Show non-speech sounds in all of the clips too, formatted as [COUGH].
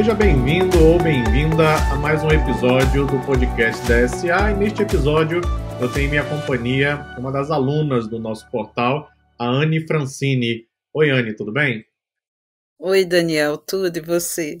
Seja bem-vindo ou bem-vinda a mais um episódio do podcast da SA. E neste episódio eu tenho em minha companhia uma das alunas do nosso portal, a Anne Francini. Oi, Anne, tudo bem? Oi, Daniel, tudo e você?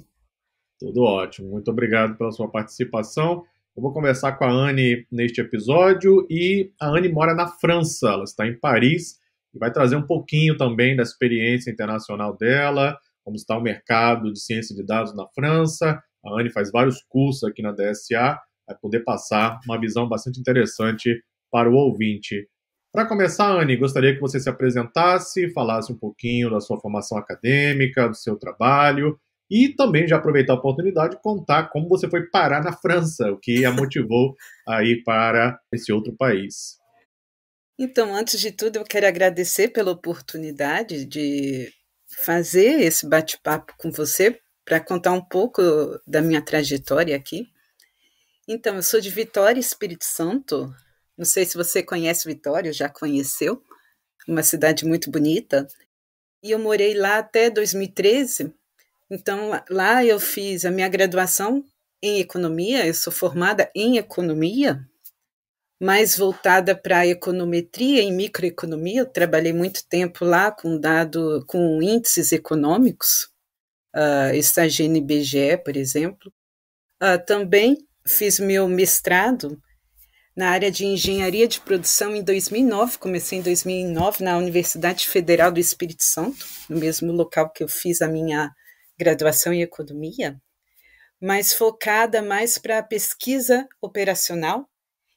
Tudo ótimo. Muito obrigado pela sua participação. Eu vou conversar com a Anne neste episódio e a Anne mora na França, ela está em Paris e vai trazer um pouquinho também da experiência internacional dela, como está o mercado de ciência de dados na França. A Anne faz vários cursos aqui na DSA, vai poder passar uma visão bastante interessante para o ouvinte. Para começar, Anne, gostaria que você se apresentasse, falasse um pouquinho da sua formação acadêmica, do seu trabalho e também já aproveitar a oportunidade de contar como você foi parar na França, o que a motivou a ir para esse outro país. Então, antes de tudo, eu quero agradecer pela oportunidade de fazer esse bate-papo com você para contar um pouco da minha trajetória aqui. Então, eu sou de Vitória, Espírito Santo. Não sei se você conhece Vitória, já conheceu, uma cidade muito bonita. E eu morei lá até 2013. Então, lá eu fiz a minha graduação em economia, eu sou formada em economia mais voltada para a econometria e microeconomia. Eu trabalhei muito tempo lá com dado, com índices econômicos, uh, ah, estagiei no por exemplo. Uh, também fiz meu mestrado na área de engenharia de produção em 2009. Comecei em 2009 na Universidade Federal do Espírito Santo, no mesmo local que eu fiz a minha graduação em economia, mas focada mais para a pesquisa operacional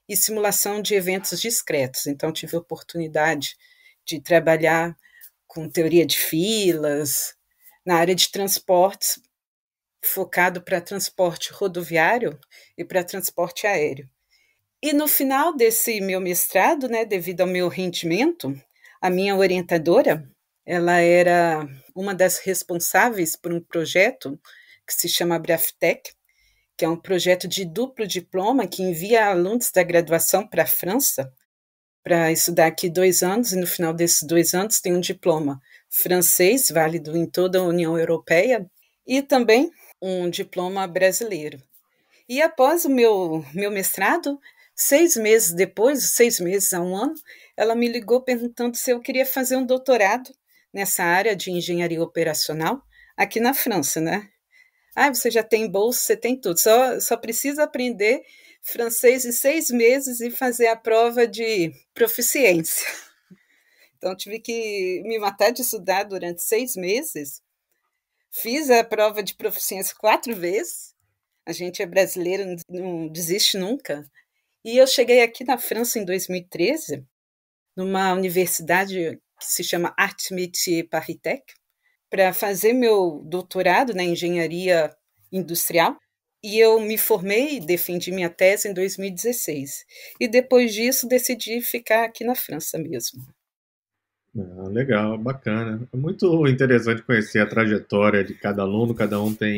e simulação de eventos discretos. Então, tive a oportunidade de trabalhar com teoria de filas, na área de transportes, focado para transporte rodoviário e para transporte aéreo. E no final desse meu mestrado, né, devido ao meu rendimento, a minha orientadora, ela era uma das responsáveis por um projeto que se chama Braftec, que é um projeto de duplo diploma que envia alunos da graduação para a França para estudar aqui dois anos, e no final desses dois anos tem um diploma francês, válido em toda a União Europeia, e também um diploma brasileiro. E após o meu, meu mestrado, seis meses depois, seis meses a um ano, ela me ligou perguntando se eu queria fazer um doutorado nessa área de engenharia operacional aqui na França, né? Ah, você já tem bolsa, você tem tudo. Só, só precisa aprender francês em seis meses e fazer a prova de proficiência. [LAUGHS] Então, tive que me matar de estudar durante seis meses. Fiz a prova de proficiência quatro vezes. A gente é brasileiro, não desiste nunca. E eu cheguei aqui na França em 2013, numa universidade que se chama Arte Métier Paris Tech, para fazer meu doutorado na né, engenharia industrial e eu me formei, defendi minha tese em 2016. E depois disso decidi ficar aqui na França mesmo. Ah, legal, bacana. É muito interessante conhecer a trajetória de cada aluno, cada um tem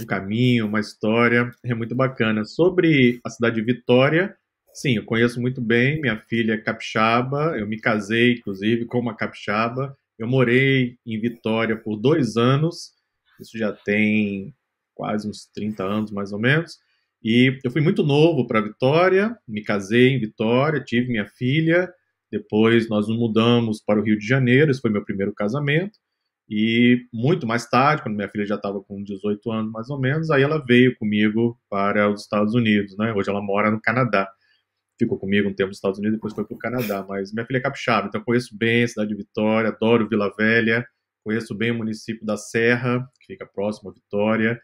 um caminho, uma história, é muito bacana. Sobre a cidade de Vitória, sim, eu conheço muito bem, minha filha é capixaba, eu me casei, inclusive, com uma capixaba, eu morei em Vitória por dois anos, isso já tem quase uns 30 anos, mais ou menos. E eu fui muito novo para Vitória, me casei em Vitória, tive minha filha. Depois nós nos mudamos para o Rio de Janeiro, esse foi meu primeiro casamento. E muito mais tarde, quando minha filha já estava com 18 anos mais ou menos, aí ela veio comigo para os Estados Unidos, né? Hoje ela mora no Canadá ficou comigo um tempo nos Estados Unidos, depois foi para o Canadá. Mas minha filha é capixaba, então conheço bem a cidade de Vitória, adoro Vila Velha, conheço bem o município da Serra, que fica próximo a Vitória.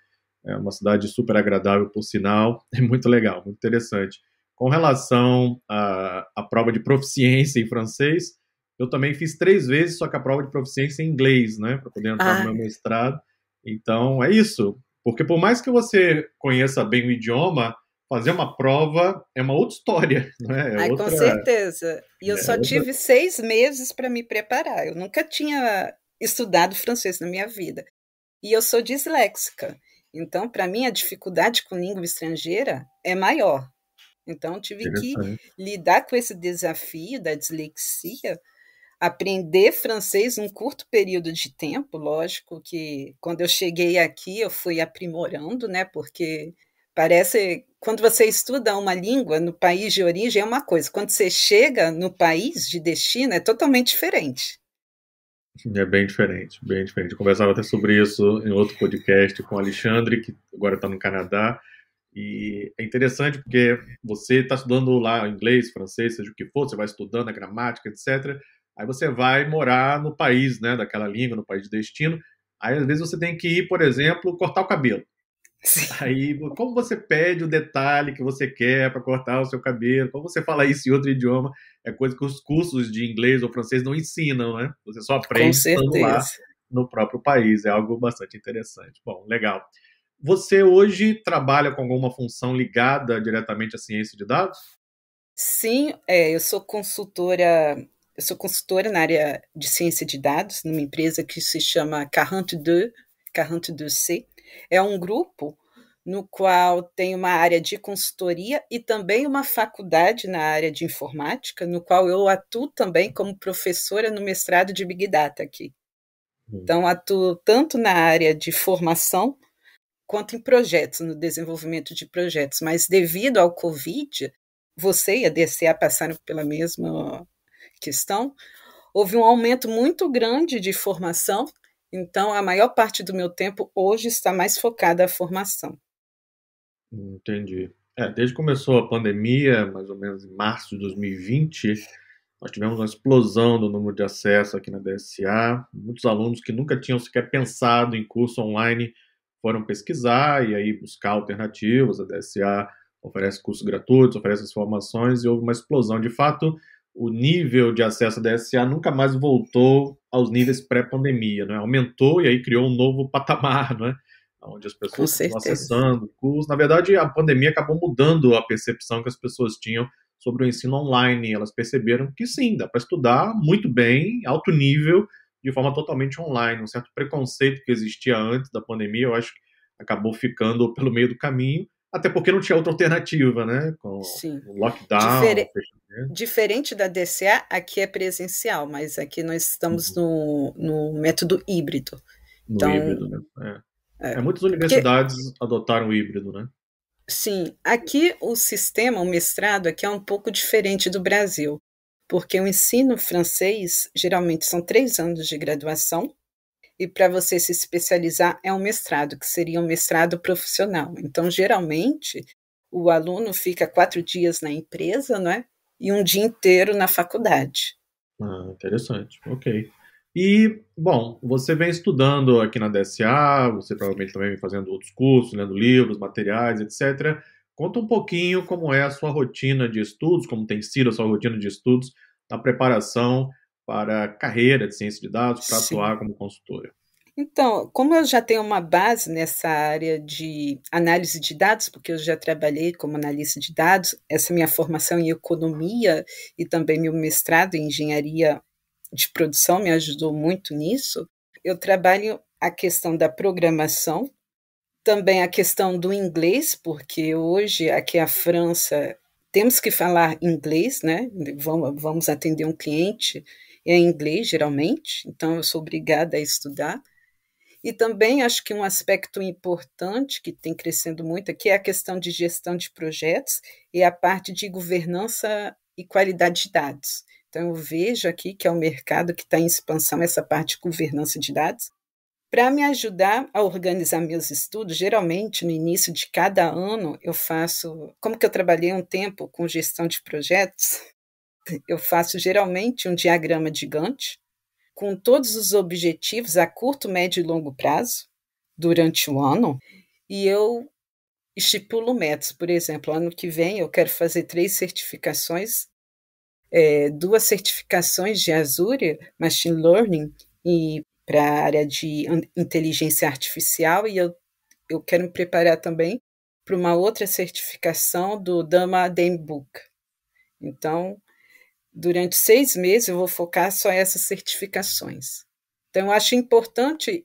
É uma cidade super agradável, por sinal. [LAUGHS] É muito legal, muito interessante. Com relação à, à prova de proficiência em francês, eu também fiz três vezes, só que a prova de proficiência em inglês, né? Para poder entrar ah. no meu mestrado. Então, é isso. Porque por mais que você conheça bem o idioma, fazer uma prova é uma outra história, [LAUGHS] não é? é Ai, outra... Com certeza. E eu né? é só outra... tive seis meses para me preparar. Eu nunca tinha estudado francês na minha vida. E eu sou disléxica. Então, para mim, a dificuldade com língua estrangeira é maior. Então, tive que lidar com esse desafio da dislexia, aprender francês num curto período de tempo. Lógico que quando eu cheguei aqui, eu fui aprimorando, né? Porque Parece quando você estuda uma língua no país de origem é uma coisa, quando você chega no país de destino é totalmente diferente. É bem diferente, bem diferente. Eu conversava até sobre isso em outro podcast com o Alexandre, que agora está no Canadá. E é interessante porque você está estudando lá inglês, francês, seja o que for, você vai estudando a gramática, etc. Aí você vai morar no país né, daquela língua, no país de destino. Aí às vezes você tem que ir, por exemplo, cortar o cabelo. Sim. Aí, como você pede o detalhe que você quer para cortar o seu cabelo, como você fala isso em outro idioma, é coisa que os cursos de inglês ou francês não ensinam, né? Você só aprende estando lá no próprio país. É algo bastante interessante. Bom, legal. Você hoje trabalha com alguma função ligada diretamente à ciência de dados? Sim, é, eu sou consultora, eu sou consultora na área de ciência de dados, numa empresa que se chama Carrante 2, Carrante c é um grupo no qual tem uma área de consultoria e também uma faculdade na área de informática, no qual eu atuo também como professora no mestrado de Big Data aqui. Hum. Então, atuo tanto na área de formação quanto em projetos, no desenvolvimento de projetos. Mas, devido ao Covid, você e a DCA passaram pela mesma questão, houve um aumento muito grande de formação então, a maior parte do meu tempo hoje está mais focada à formação. Entendi. É, desde que começou a pandemia, mais ou menos em março de 2020, nós tivemos uma explosão do número de acesso aqui na DSA. Muitos alunos que nunca tinham sequer pensado em curso online foram pesquisar e aí buscar alternativas. A DSA oferece cursos gratuitos, oferece as formações e houve uma explosão. De fato, o nível de acesso da SA nunca mais voltou aos níveis pré-pandemia, né? Aumentou e aí criou um novo patamar, né? Onde as pessoas estão acessando curso. Na verdade, a pandemia acabou mudando a percepção que as pessoas tinham sobre o ensino online. Elas perceberam que sim, dá para estudar muito bem, alto nível, de forma totalmente online. Um certo preconceito que existia antes da pandemia, eu acho que acabou ficando pelo meio do caminho até porque não tinha outra alternativa, né? Com Sim. o lockdown. Diferente da DCA, aqui é presencial, mas aqui nós estamos uhum. no, no método híbrido. No então, híbrido, né? É. É. é muitas universidades adotaram o híbrido, né? Sim, aqui o sistema, o mestrado aqui é um pouco diferente do Brasil, porque o ensino francês geralmente são três anos de graduação, e para você se especializar é um mestrado, que seria um mestrado profissional. Então, geralmente, o aluno fica quatro dias na empresa, não é? E um dia inteiro na faculdade. Ah, interessante. Ok. E, bom, você vem estudando aqui na DSA, você provavelmente também vem fazendo outros cursos, lendo livros, materiais, etc. Conta um pouquinho como é a sua rotina de estudos, como tem sido a sua rotina de estudos, da preparação para a carreira de ciência de dados, para atuar como consultora? Então, como eu já tenho uma base nessa área de análise de dados, porque eu já trabalhei como analista de dados, essa minha formação em economia e também meu mestrado em engenharia de produção me ajudou muito nisso. Eu trabalho a questão da programação, também a questão do inglês, porque hoje aqui a França temos que falar inglês, né? Vamos, vamos atender um cliente é inglês, geralmente, então eu sou obrigada a estudar. E também acho que um aspecto importante que tem crescendo muito aqui é a questão de gestão de projetos e a parte de governança e qualidade de dados. Então, eu vejo aqui que é um mercado que está em expansão essa parte de governança de dados. Para me ajudar a organizar meus estudos, geralmente no início de cada ano eu faço. Como que eu trabalhei um tempo com gestão de projetos, eu faço geralmente um diagrama de Gantt com todos os objetivos a curto, médio e longo prazo durante o ano e eu estipulo metas. Por exemplo, ano que vem eu quero fazer três certificações, é, duas certificações de Azure Machine Learning e para a área de inteligência artificial e eu, eu quero me preparar também para uma outra certificação do Dama Dame Book. Então, durante seis meses, eu vou focar só essas certificações. Então, eu acho importante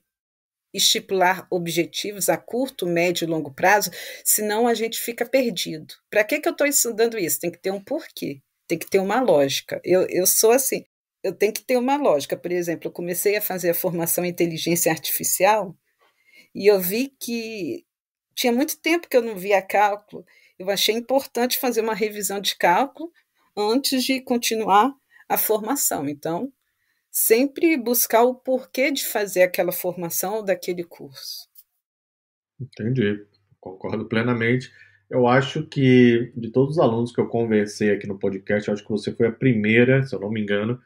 estipular objetivos a curto, médio e longo prazo, senão a gente fica perdido. Para que, que eu estou estudando isso? Tem que ter um porquê, tem que ter uma lógica. Eu, eu sou assim, eu tenho que ter uma lógica. Por exemplo, eu comecei a fazer a formação em inteligência artificial e eu vi que tinha muito tempo que eu não via cálculo. Eu achei importante fazer uma revisão de cálculo antes de continuar a formação. Então, sempre buscar o porquê de fazer aquela formação ou daquele curso. Entendi, concordo plenamente. Eu acho que de todos os alunos que eu conversei aqui no podcast, acho que você foi a primeira, se eu não me engano,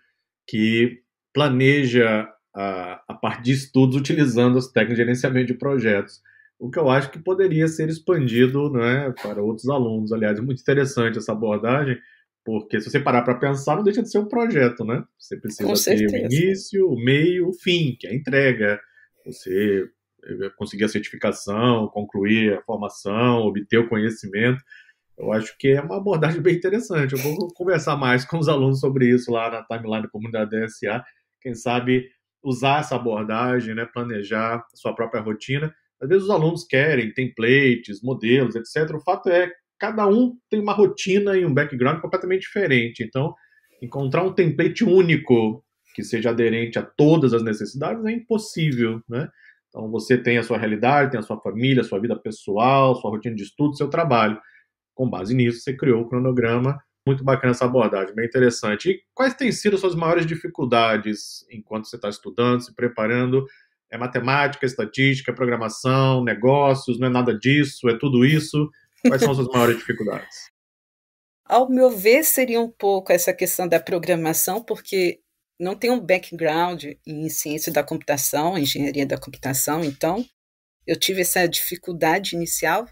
que planeja a, a parte de estudos utilizando as técnicas de gerenciamento de projetos. O que eu acho que poderia ser expandido né, para outros alunos. Aliás, é muito interessante essa abordagem, porque se você parar para pensar, não deixa de ser um projeto, né? Você precisa ter o início, o meio, o fim, que é a entrega. Você eh, conseguir a certificação, concluir a formação, obter o conhecimento. Eu acho que é uma abordagem bem interessante. Eu vou conversar mais com os alunos sobre isso lá na timeline da comunidade DSA. Quem sabe usar essa abordagem, né? planejar a sua própria rotina. Às vezes os alunos querem templates, modelos, etc. O fato é cada um tem uma rotina e um background completamente diferente. Então, encontrar um template único que seja aderente a todas as necessidades é impossível, né? Então você tem a sua realidade, tem a sua família, a sua vida pessoal, sua rotina de estudo, seu trabalho. Com base nisso, você criou o cronograma. Muito bacana essa abordagem, bem interessante. E quais têm sido suas maiores dificuldades enquanto você está estudando, se preparando? É matemática, estatística, é programação, negócios, não é nada disso, é tudo isso. Quais são as suas maiores dificuldades? Ao meu ver, seria um pouco essa questão da programação, porque não tenho um background em ciência da computação, engenharia da computação, então eu tive essa dificuldade inicial,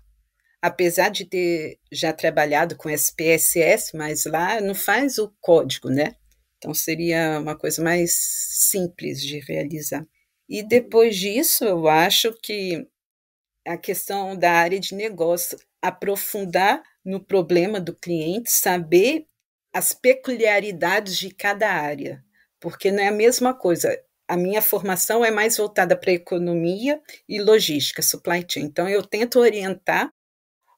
apesar de ter já trabalhado com SPSS, mas lá não faz o código, né? Então seria uma coisa mais simples de realizar. E depois disso, eu acho que a questão da área de negócio, aprofundar no problema do cliente, saber as peculiaridades de cada área, porque não é a mesma coisa. A minha formação é mais voltada para economia e logística, supply chain. Então, eu tento orientar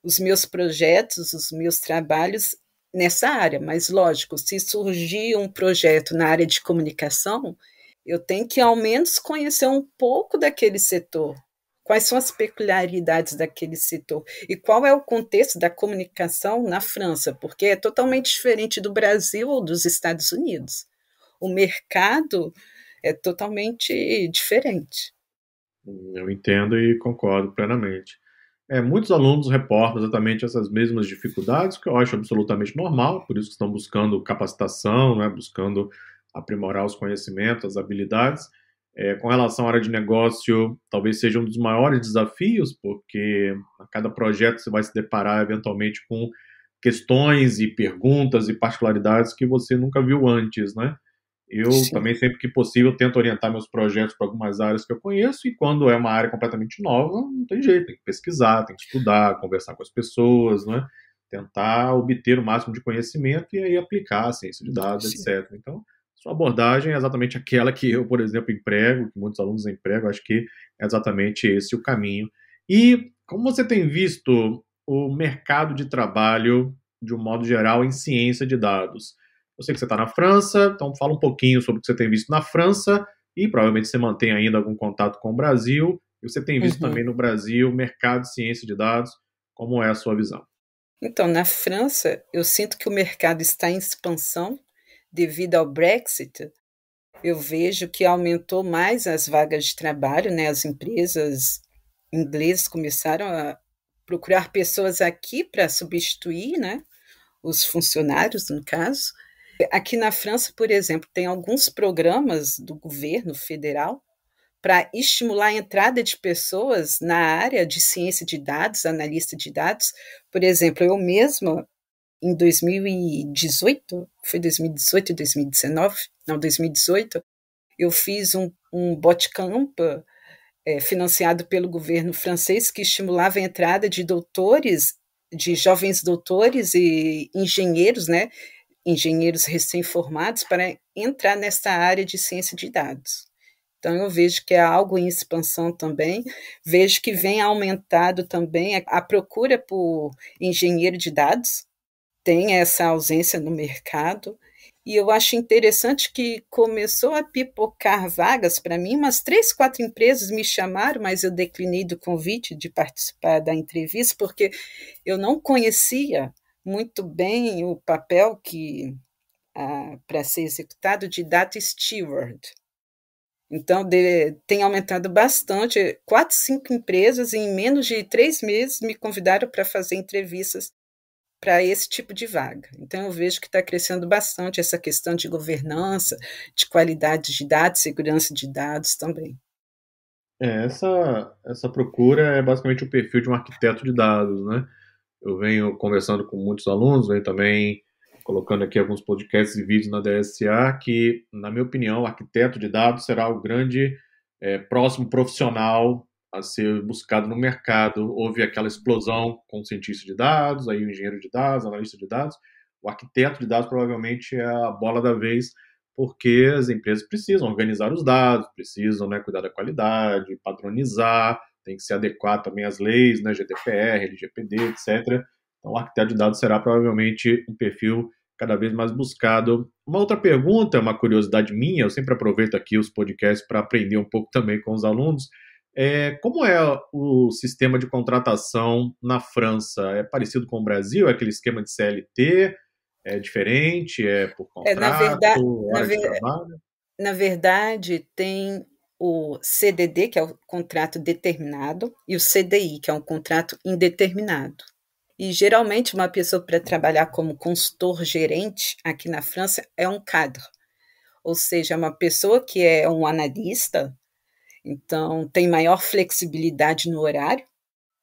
os meus projetos, os meus trabalhos nessa área. Mas, lógico, se surgir um projeto na área de comunicação, eu tenho que, ao menos, conhecer um pouco daquele setor, Quais são as peculiaridades daquele setor? E qual é o contexto da comunicação na França? Porque é totalmente diferente do Brasil ou dos Estados Unidos. O mercado é totalmente diferente. Eu entendo e concordo plenamente. É, muitos alunos reportam exatamente essas mesmas dificuldades, que eu acho absolutamente normal, por isso que estão buscando capacitação, né, buscando aprimorar os conhecimentos, as habilidades. É, com relação à área de negócio, talvez seja um dos maiores desafios, porque a cada projeto você vai se deparar eventualmente com questões e perguntas e particularidades que você nunca viu antes, né? Eu Sim. também, sempre que possível, tento orientar meus projetos para algumas áreas que eu conheço, e quando é uma área completamente nova, não tem jeito, tem que pesquisar, tem que estudar, conversar com as pessoas, né? tentar obter o máximo de conhecimento e aí aplicar a ciência de dados, Sim. etc. Então, sua abordagem é exatamente aquela que eu, por exemplo, emprego, que muitos alunos empregam, acho que é exatamente esse o caminho. E como você tem visto o mercado de trabalho, de um modo geral, em ciência de dados? Eu sei que você está na França, então fala um pouquinho sobre o que você tem visto na França e provavelmente você mantém ainda algum contato com o Brasil. E você tem visto uhum. também no Brasil mercado de ciência de dados, como é a sua visão? Então, na França, eu sinto que o mercado está em expansão devido ao Brexit, eu vejo que aumentou mais as vagas de trabalho, né? As empresas inglesas começaram a procurar pessoas aqui para substituir, né? Os funcionários, no caso. Aqui na França, por exemplo, tem alguns programas do governo federal para estimular a entrada de pessoas na área de ciência de dados, analista de dados. Por exemplo, eu mesma em 2018, foi 2018 e 2019, não, 2018, eu fiz um, um botcamp é, financiado pelo governo francês que estimulava a entrada de doutores, de jovens doutores e engenheiros, né, engenheiros recém-formados para entrar nessa área de ciência de dados. Então, eu vejo que é algo em expansão também. Vejo que vem aumentado também a procura por engenheiro de dados, tem essa ausência no mercado. E eu acho interessante que começou a pipocar vagas para mim. Umas três, quatro empresas me chamaram, mas eu declinei do convite de participar da entrevista, porque eu não conhecia muito bem o papel que ah, para ser executado de data steward. Então, de, tem aumentado bastante. Quatro, cinco empresas, em menos de três meses, me convidaram para fazer entrevistas para esse tipo de vaga. Então, eu vejo que está crescendo bastante essa questão de governança, de qualidade de dados, segurança de dados também. É, essa, essa procura é basicamente o perfil de um arquiteto de dados, né? Eu venho conversando com muitos alunos, venho também colocando aqui alguns podcasts e vídeos na DSA, que, na minha opinião, o arquiteto de dados será o grande é, próximo profissional a ser buscado no mercado. Houve aquela explosão com o cientista de dados, aí o engenheiro de dados, analista de dados, o arquiteto de dados provavelmente é a bola da vez, porque as empresas precisam organizar os dados, precisam né, cuidar da qualidade, padronizar, tem que se adequar também às leis, né, GDPR, LGPD, etc. Então, o arquiteto de dados será provavelmente um perfil cada vez mais buscado. Uma outra pergunta, uma curiosidade minha, eu sempre aproveito aqui os podcasts para aprender um pouco também com os alunos. É, como é o sistema de contratação na França? É parecido com o Brasil? É aquele esquema de CLT? É diferente? É por contrato? É, na verdade, na, ver... na verdade, tem o CDD, que é o contrato determinado, e o CDI, que é um contrato indeterminado. E geralmente uma pessoa para trabalhar como consultor gerente aqui na França é um cadre, ou seja, é uma pessoa que é um analista então, tem maior flexibilidade no horário,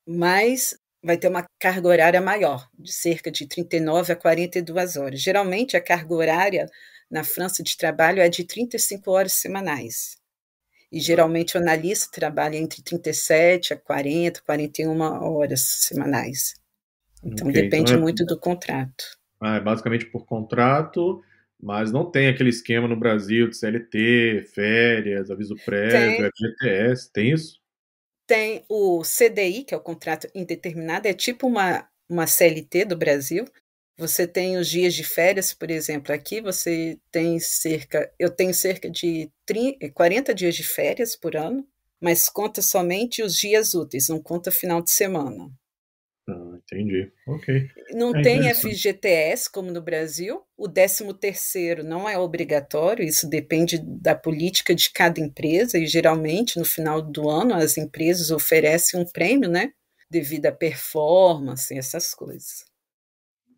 mas vai ter uma carga horária maior, de cerca de 39 a 42 horas. Geralmente, a carga horária na França de trabalho é de 35 horas semanais. E geralmente o analista trabalha entre 37 a 40, 41 horas semanais. Então okay. Então depende então é... muito do contrato. Ah, é basicamente por contrato mas não tem aquele esquema no Brasil de CLT, férias, aviso prévio, FGTS, tem isso? Tem o CDI, que é o contrato indeterminado, é tipo uma, uma CLT do Brasil. Você tem os dias de férias, por exemplo, aqui você tem cerca, eu tenho cerca de 30, 40 dias de férias por ano, mas conta somente os dias úteis, não conta final de semana. Ah, entendi. Ok. Não é tem FGTS, como no Brasil. O 13 terceiro não é obrigatório, isso depende da política de cada empresa, e geralmente, no final do ano, as empresas oferecem um prêmio, né? Devido à performance, essas coisas.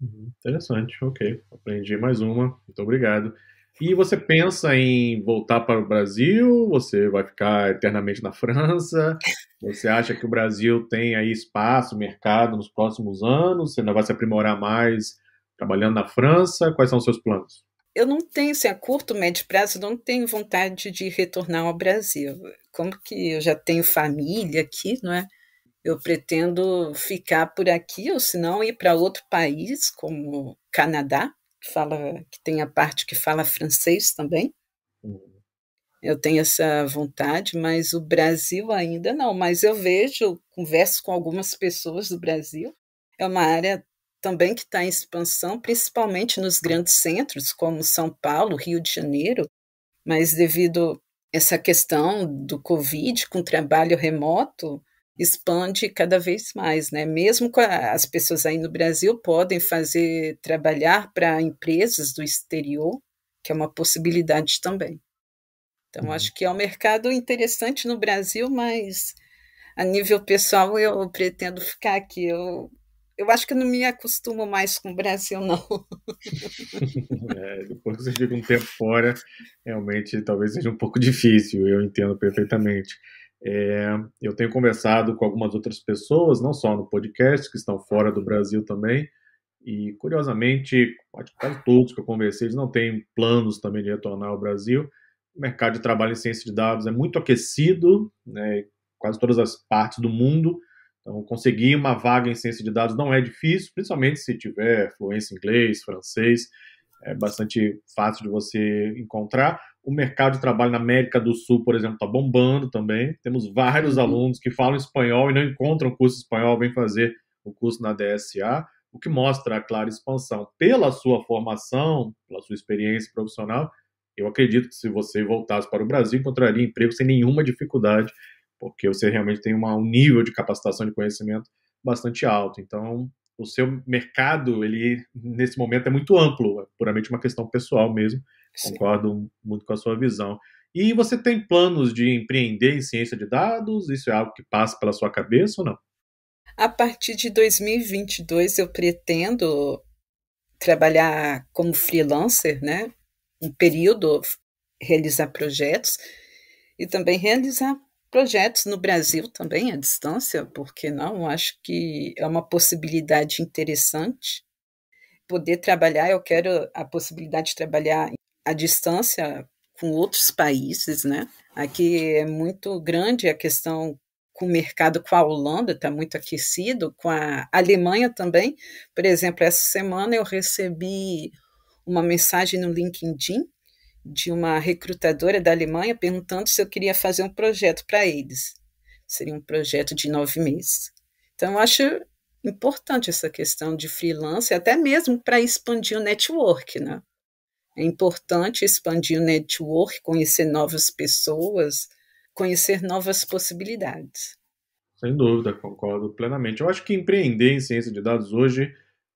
Uhum. Interessante, ok. Aprendi mais uma. Muito obrigado. E você pensa em voltar para o Brasil? Você vai ficar eternamente na França? Você acha que o Brasil tem aí espaço, mercado nos próximos anos? Você ainda vai se aprimorar mais trabalhando na França? Quais são os seus planos? Eu não tenho, assim, a curto, médio prazo, não tenho vontade de retornar ao Brasil. Como que eu já tenho família aqui, não é? Eu pretendo ficar por aqui, ou se não ir para outro país, como Canadá, que fala, que tem a parte que fala francês também. Hum. Eu tenho essa vontade, mas o Brasil ainda não. Mas eu vejo, converso com algumas pessoas do Brasil. É uma área também que está em expansão, principalmente nos grandes centros, como São Paulo, Rio de Janeiro, mas devido a essa questão do Covid, com trabalho remoto, expande cada vez mais, né? Mesmo as pessoas aí no Brasil podem fazer trabalhar para empresas do exterior, que é uma possibilidade também. Então uhum. acho que é um mercado interessante no Brasil, mas a nível pessoal eu pretendo ficar aqui. Eu eu acho que não me acostumo mais com o Brasil, não. [LAUGHS] É, depois que você fica um tempo fora, realmente talvez seja um pouco difícil, eu entendo perfeitamente. É, eu tenho conversado com algumas outras pessoas, não só no podcast, que estão fora do Brasil também, e curiosamente, quase todos que eu conversei, eles não têm planos também de retornar ao Brasil. O mercado de trabalho em ciência de dados é muito aquecido, né, quase todas as partes do mundo. Então, conseguir uma vaga em ciência de dados não é difícil, principalmente se tiver fluência em inglês, francês, é bastante fácil de você encontrar. O mercado de trabalho na América do Sul, por exemplo, está bombando também. Temos vários uhum. alunos que falam espanhol e não encontram curso espanhol, vêm fazer o curso na DSA, o que mostra a clara expansão. Pela sua formação, pela sua experiência profissional, eu acredito que se você voltasse para o Brasil, encontraria emprego sem nenhuma dificuldade, porque você realmente tem uma, um nível de capacitação de conhecimento bastante alto. Então, o seu mercado, ele nesse momento é muito amplo, é puramente uma questão pessoal mesmo, Concordo muito com a sua visão. E você tem planos de empreender em ciência de dados? Isso é algo que passa pela sua cabeça ou não? A partir de 2022 eu pretendo trabalhar como freelancer, né? Um período realizar projetos e também realizar projetos no Brasil também à distância, porque não? Acho que é uma possibilidade interessante poder trabalhar, eu quero a possibilidade de trabalhar a distância com outros países, né? Aqui é muito grande a questão com o mercado com a Holanda, está muito aquecido, com a Alemanha também. Por exemplo, essa semana eu recebi uma mensagem no LinkedIn de uma recrutadora da Alemanha perguntando se eu queria fazer um projeto para eles. Seria um projeto de nove meses. Então, eu acho importante essa questão de freelance, até mesmo para expandir o network, né? É importante expandir o network, conhecer novas pessoas, conhecer novas possibilidades. Sem dúvida, concordo plenamente. Eu acho que empreender em ciência de dados hoje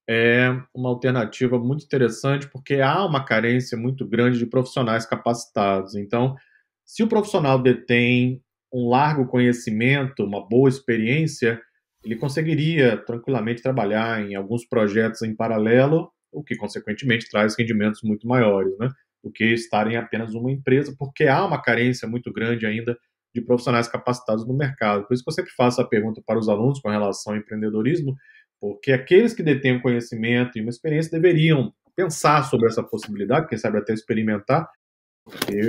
é uma alternativa muito interessante, porque há uma carência muito grande de profissionais capacitados. Então, se o profissional detém um largo conhecimento, uma boa experiência, ele conseguiria tranquilamente trabalhar em alguns projetos em paralelo o que consequentemente traz rendimentos muito maiores, né? Do que estar em apenas uma empresa, porque há uma carência muito grande ainda de profissionais capacitados no mercado. Por isso que eu sempre faço a pergunta para os alunos com relação ao empreendedorismo, porque aqueles que detêm conhecimento e uma experiência deveriam pensar sobre essa possibilidade, quem sabe até experimentar, porque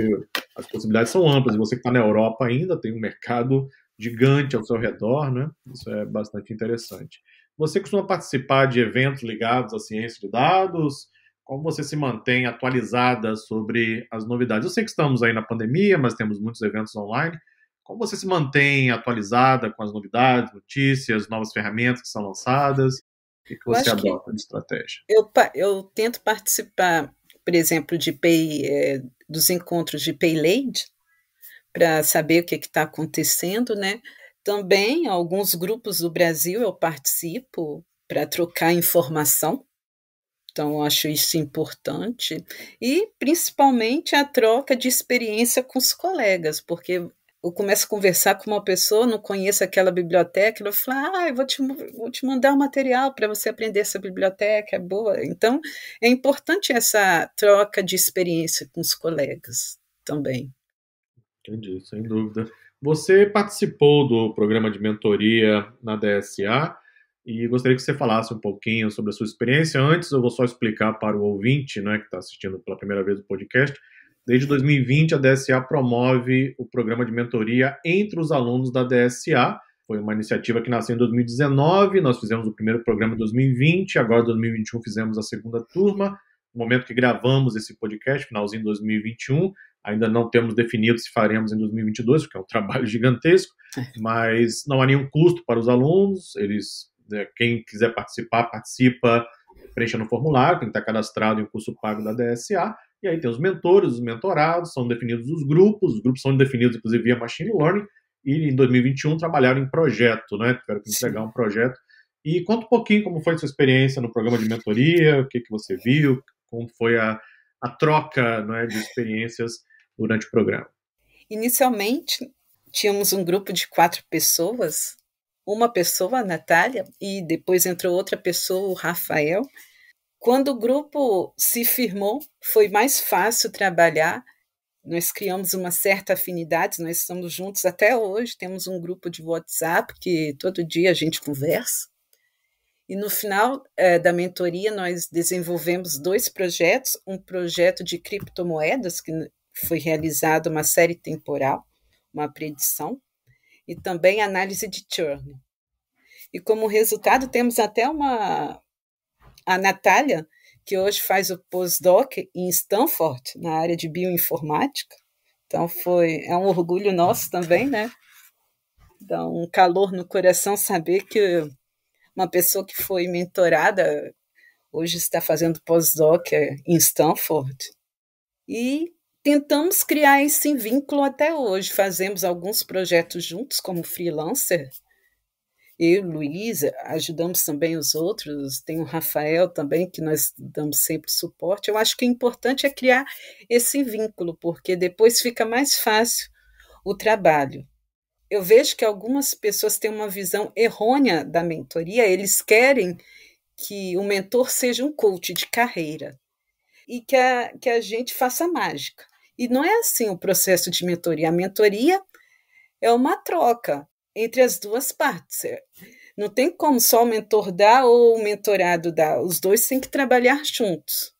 as possibilidades são amplas. E você que está na Europa ainda tem um mercado gigante ao seu redor, né? Isso é bastante interessante. Você costuma participar de eventos ligados à ciência de dados? Como você se mantém atualizada sobre as novidades? Eu sei que estamos aí na pandemia, mas temos muitos eventos online. Como você se mantém atualizada com as novidades, notícias, novas ferramentas que são lançadas? O que, você adota que de estratégia? Eu, eu tento participar, por exemplo, de pay, é, dos encontros de PayLaid, para saber o que está acontecendo, né? também alguns grupos do Brasil eu participo para trocar informação. Então, acho isso importante. E, principalmente, a troca de experiência com os colegas, porque eu começo a conversar com uma pessoa, não conheço aquela biblioteca, ela fala, ah, eu vou te, vou te mandar um material para você aprender essa biblioteca, é boa. Então, é importante essa troca de experiência com os colegas também. Entendi, sem dúvida. Você participou do programa de mentoria na DSA e gostaria que você falasse um pouquinho sobre a sua experiência. Antes, eu vou só explicar para o ouvinte né, que está assistindo pela primeira vez o podcast. Desde 2020, a DSA promove o programa de mentoria entre os alunos da DSA. Foi uma iniciativa que nasceu em 2019, nós fizemos o primeiro programa em 2020, agora em 2021 fizemos a segunda turma. No momento que gravamos esse podcast, finalzinho de 2021, Ainda não temos definido se faremos em 2022, porque é um trabalho [LAUGHS] gigantesco, é. mas não há nenhum custo para os alunos. Eles, né, quem quiser participar, participa, preencha no formulário, tem que estar cadastrado em curso pago da DSA. E aí tem os mentores, os mentorados, são definidos os grupos, os grupos são definidos inclusive via machine learning. E em 2021 trabalharam em projeto, né? Tiveram que entregar um projeto. E conta um pouquinho como foi sua experiência no programa de mentoria, o que, que você viu, como foi a, a troca né, de experiências durante o programa. Inicialmente, tínhamos um grupo de quatro pessoas, uma pessoa, a Natália, e depois entrou outra pessoa, o Rafael. Quando o grupo se firmou, foi mais fácil trabalhar. Nós criamos uma certa afinidade, nós estamos juntos até hoje, temos um grupo de WhatsApp que todo dia a gente conversa. E no final eh, da mentoria, nós desenvolvemos dois projetos: um projeto de criptomoedas, que foi realizada uma série temporal, uma predição, e também análise de churn. E como resultado, temos até uma. A Natália, que hoje faz o postdoc em Stanford, na área de bioinformática. Então, foi é um orgulho nosso também, né? Dá um calor no coração saber que uma pessoa que foi mentorada hoje está fazendo postdoc em Stanford. E tentamos criar esse vínculo até hoje. Fazemos alguns projetos juntos como freelancer. Eu, Luísa, ajudamos também os outros. Tem o Rafael também, que nós damos sempre suporte. Eu acho que o importante é criar esse vínculo, porque depois fica mais fácil o trabalho. Eu vejo que algumas pessoas têm uma visão errônea da mentoria. Eles querem que o mentor seja um coach de carreira e que a, que a gente faça mágica. E não é assim o processo de mentoria. A mentoria é uma troca entre as duas partes. Não tem como só o mentor dar ou o mentorado dar. Os dois têm que trabalhar juntos.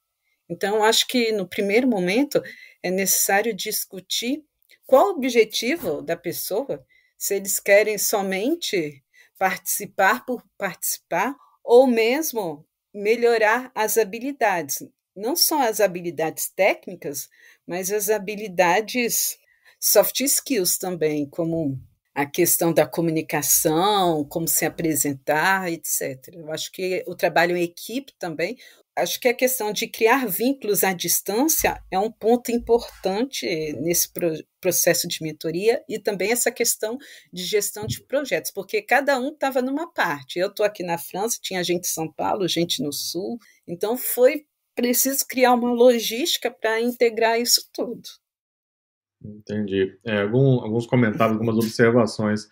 Então, acho que no primeiro momento é necessário discutir qual o objetivo da pessoa, se eles querem somente participar por participar ou mesmo melhorar as habilidades, não só as habilidades técnicas, mas as habilidades soft skills também, como a questão da comunicação, como se apresentar, etc. Eu acho que o trabalho em equipe também, acho que a questão de criar vínculos à distância é um ponto importante nesse pro processo de mentoria e também essa questão de gestão de projetos, porque cada um estava numa parte. Eu estou aqui na França, tinha gente em São Paulo, gente no Sul, então foi preciso criar uma logística para integrar isso tudo. Entendi. É, algum, alguns comentários, algumas observações.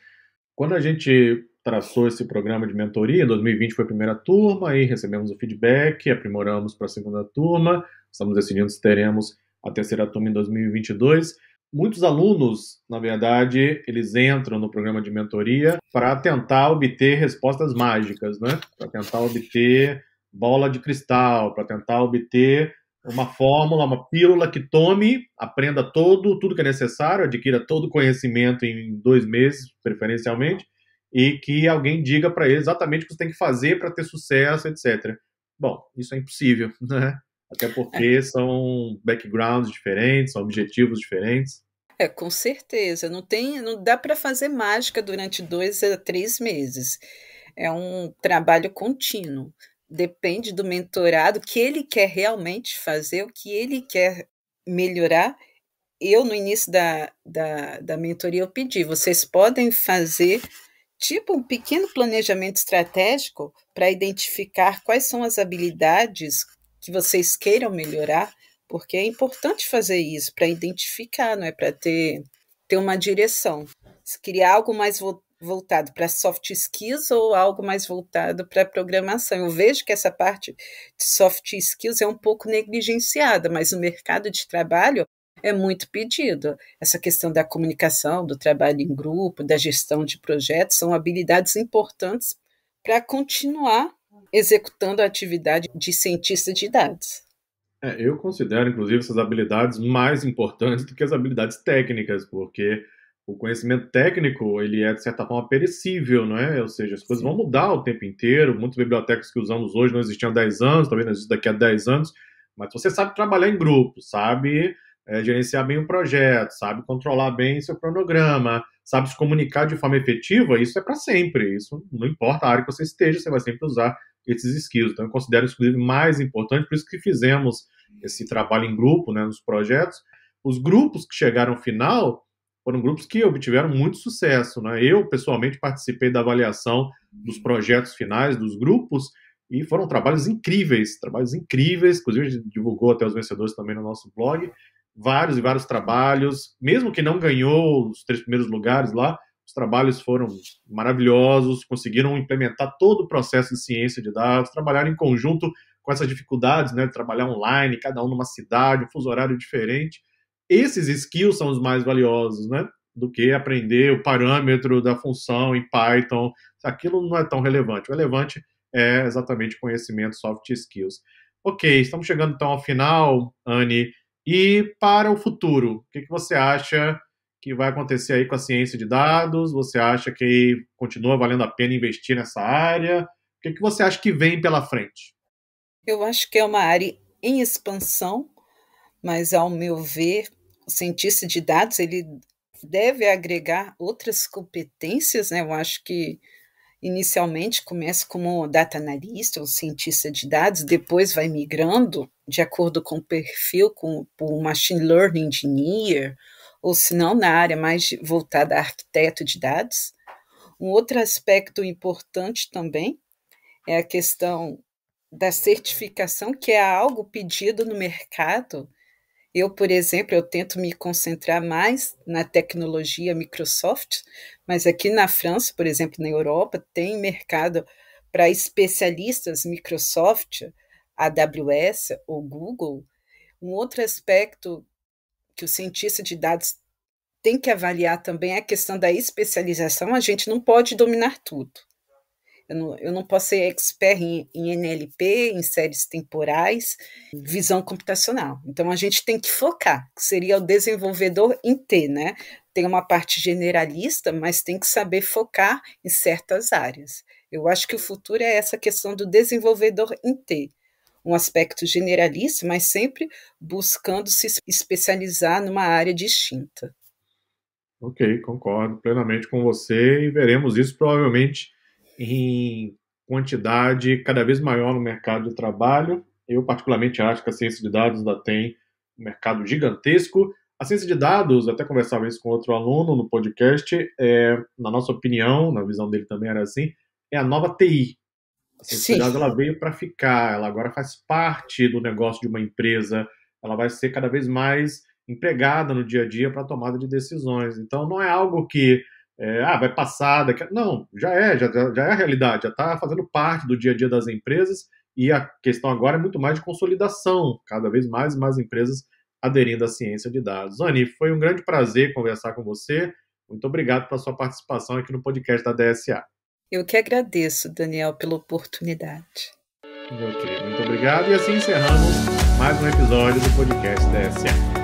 Quando a gente traçou esse programa de mentoria, em 2020 foi a primeira turma, aí recebemos o feedback, aprimoramos para a segunda turma, estamos decidindo se teremos a terceira turma em 2022. Muitos alunos, na verdade, eles entram no programa de mentoria para tentar obter respostas mágicas, né? Para tentar obter bola de cristal, para tentar obter uma fórmula, uma pílula que tome, aprenda todo, tudo que é necessário, adquira todo o conhecimento em dois meses, preferencialmente, e que alguém diga para ele exatamente o que você tem que fazer para ter sucesso, etc. Bom, isso é impossível, [LAUGHS] né? Até porque é. são backgrounds diferentes, são objetivos diferentes. É, com certeza. Não tem, não dá para fazer mágica durante dois a três meses. É um trabalho contínuo depende do mentorado, que ele quer realmente fazer, o que ele quer melhorar. Eu, no início da, da, da mentoria, eu pedi, vocês podem fazer tipo um pequeno planejamento estratégico para identificar quais são as habilidades que vocês queiram melhorar, porque é importante fazer isso para identificar, não é para ter ter uma direção. Se criar algo mais vo voltado para soft skills ou algo mais voltado para programação. Eu vejo que essa parte de soft skills é um pouco negligenciada, mas o mercado de trabalho é muito pedido. Essa questão da comunicação, do trabalho em grupo, da gestão de projetos são habilidades importantes para continuar executando a atividade de cientista de dados. É, eu considero, inclusive, essas habilidades mais importantes do que as habilidades técnicas, porque o conhecimento técnico ele é de certa forma perecível, não é? Ou seja, as coisas Sim. vão mudar o tempo inteiro. Muitas bibliotecas que usamos hoje não existiam há 10 anos, talvez não existam daqui a 10 anos. Mas você sabe trabalhar em grupo, sabe é, gerenciar bem o projeto, sabe controlar bem seu cronograma, sabe se comunicar de forma efetiva, isso é para sempre. Isso não importa a área que você esteja, você vai sempre usar esses skills. Então, eu considero isso, inclusive, mais importante, por isso que fizemos esse trabalho em grupo né, nos projetos. Os grupos que chegaram ao final foram grupos que obtiveram muito sucesso. Né? Eu, pessoalmente, participei da avaliação dos projetos finais dos grupos e foram trabalhos incríveis, trabalhos incríveis, inclusive a gente divulgou até os vencedores também no nosso blog, vários e vários trabalhos, mesmo que não ganhou os três primeiros lugares lá, os trabalhos foram maravilhosos, conseguiram implementar todo o processo de ciência de dados, trabalhar em conjunto com essas dificuldades, né, de trabalhar online, cada um numa cidade, um fuso horário diferente, esses skills são os mais valiosos, né? Do que aprender o parâmetro da função em Python. Aquilo não é tão relevante. O relevante é exatamente conhecimento, soft skills. Ok, estamos chegando então ao final, Anne. E para o futuro, o que, você acha que vai acontecer aí com a ciência de dados? Você acha que continua valendo a pena investir nessa área? O que você acha que vem pela frente? Eu acho que é uma área em expansão, mas, ao meu ver, o cientista de dados ele deve agregar outras competências, né? Eu acho que inicialmente começa como data analista ou cientista de dados, depois vai migrando de acordo com o perfil, com o machine learning engineer, ou se não na área mais voltada a arquiteto de dados. Um outro aspecto importante também é a questão da certificação, que é algo pedido no mercado eu, por exemplo, eu tento me concentrar mais na tecnologia Microsoft, mas aqui na França, por exemplo, na Europa, tem mercado para especialistas Microsoft, AWS ou Google. Um outro aspecto que o cientista de dados tem que avaliar também é a questão da especialização. A gente não pode dominar tudo. Eu não, eu não posso ser expert em, em NLP, em séries temporais, visão computacional. Então a gente tem que focar, que seria o desenvolvedor em T, né? Tem uma parte generalista, mas tem que saber focar em certas áreas. Eu acho que o futuro é essa questão do desenvolvedor em T um aspecto generalista, mas sempre buscando se especializar numa área distinta. Ok, concordo plenamente com você e veremos isso provavelmente em quantidade cada vez maior no mercado de trabalho. Eu, particularmente, acho que a ciência de dados ainda tem um mercado gigantesco. A ciência de dados, até conversava isso com outro aluno no podcast, é, na nossa opinião, na visão dele também era assim, é a nova TI. A ciência Sim. de dados ela veio para ficar, ela agora faz parte do negócio de uma empresa, ela vai ser cada vez mais empregada no dia a dia para tomada de decisões. Então, não é algo que é, ah, vai passar. Daqui... Não, já é, já, já é a realidade, já está fazendo parte do dia a dia das empresas e a questão agora é muito mais de consolidação, cada vez mais e mais empresas aderindo à ciência de dados. Zani, foi um grande prazer conversar com você. Muito obrigado pela sua participação aqui no podcast da DSA. Eu que agradeço, Daniel, pela oportunidade. Okay, muito obrigado. E assim encerramos mais um episódio do podcast DSA.